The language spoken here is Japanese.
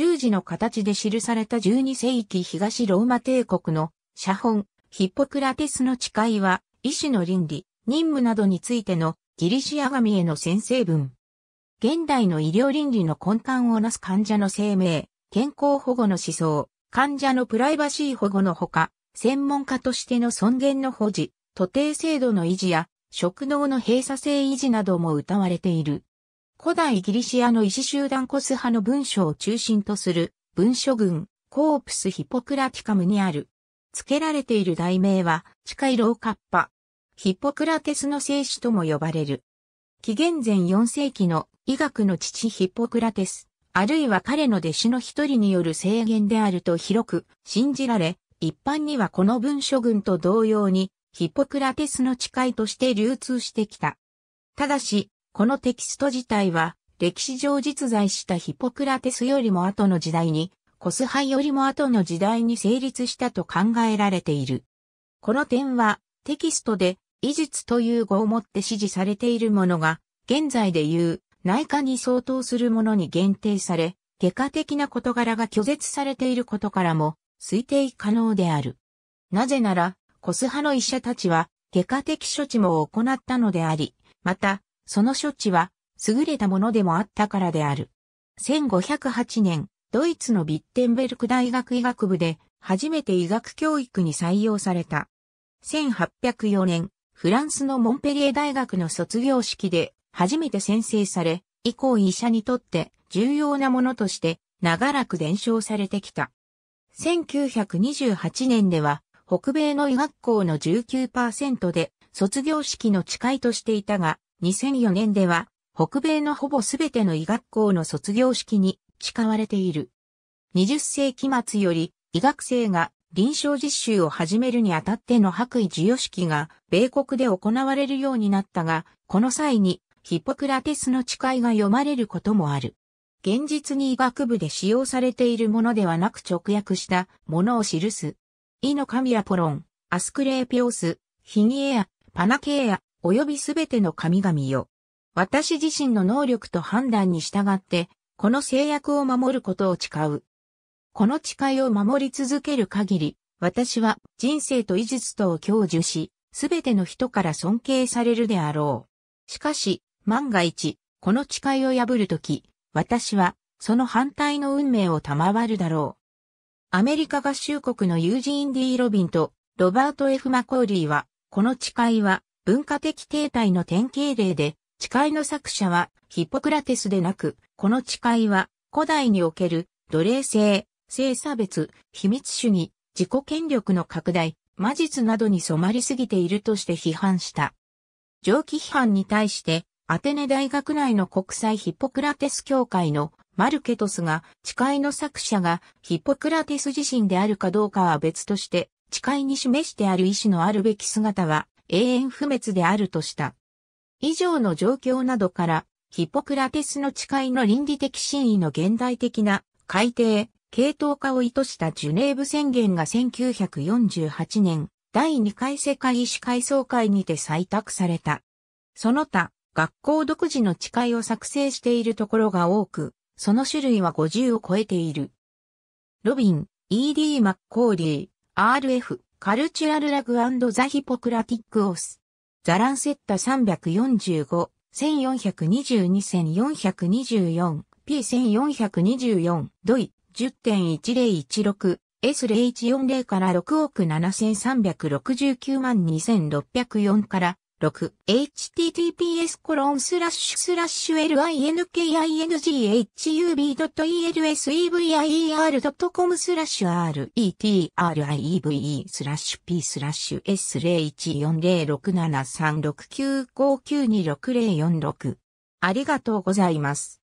十字の形で記された12世紀東ローマ帝国の写本、ヒポクラテスの誓いは、医師の倫理、任務などについてのギリシア神への先生文。現代の医療倫理の根幹をなす患者の生命、健康保護の思想、患者のプライバシー保護のほか、専門家としての尊厳の保持、徒弟制度の維持や、職能の閉鎖性維持なども謳われている。古代ギリシアの医師集団コス派の文書を中心とする文書群、コープスヒポクラティカムにある。付けられている題名は、地下色カッパ。ヒポクラテスの聖師とも呼ばれる。紀元前4世紀の医学の父ヒポクラテス、あるいは彼の弟子の一人による制限であると広く信じられ、一般にはこの文書群と同様に、ヒポクラテスの誓いとして流通してきた。ただし、このテキスト自体は、歴史上実在したヒポクラテスよりも後の時代に、コスハイよりも後の時代に成立したと考えられている。この点は、テキストで、医術という語をもって指示されているものが、現在で言う、内科に相当するものに限定され、外科的な事柄が拒絶されていることからも、推定可能である。なぜなら、コス派の医者たちは、外科的処置も行ったのであり、また、その処置は優れたものでもあったからである。1508年、ドイツのビッテンベルク大学医学部で初めて医学教育に採用された。1804年、フランスのモンペリエ大学の卒業式で初めて宣誓され、以降医者にとって重要なものとして長らく伝承されてきた。1928年では北米の医学校の19%で卒業式の誓いとしていたが、2004年では、北米のほぼすべての医学校の卒業式に誓われている。20世紀末より医学生が臨床実習を始めるにあたっての白衣授与式が米国で行われるようになったが、この際にヒポクラテスの誓いが読まれることもある。現実に医学部で使用されているものではなく直訳したものを記す。イノカミアポロン、アスクレーピオス、ヒギエア、パナケーア、及びすべての神々よ。私自身の能力と判断に従って、この制約を守ることを誓う。この誓いを守り続ける限り、私は人生と医術とを享受し、すべての人から尊敬されるであろう。しかし、万が一、この誓いを破るとき、私は、その反対の運命を賜るだろう。アメリカ合衆国のユージーン・ディー・ロビンとロバート・ F・ マコーリーは、この誓いは文化的停滞の典型例で、誓いの作者はヒポクラテスでなく、この誓いは古代における奴隷性、性差別、秘密主義、自己権力の拡大、魔術などに染まりすぎているとして批判した。上記批判に対して、アテネ大学内の国際ヒポクラテス協会のマルケトスが、誓いの作者がヒポクラテス自身であるかどうかは別として、誓いに示してある意志のあるべき姿は、永遠不滅であるとした。以上の状況などから、ヒポクラテスの誓いの倫理的真意の現代的な改定、系統化を意図したジュネーブ宣言が1948年第2回世界医師会総会にて採択された。その他、学校独自の誓いを作成しているところが多く、その種類は50を超えている。ロビン、E.D. マッコーリー、R.F. カルチュアルラグザヒポクラティックオス。ザランセッタ345、1 4 2 2 4 2 4 P1424、ドイ、10.1016、S0140 から6億7369万2604から6 https コロンスラッシュスラッシュ linkinghub.elsevieer.com スラッシュ retrieve スラッシュ p スラッシュ s0140673695926046 ありがとうございます。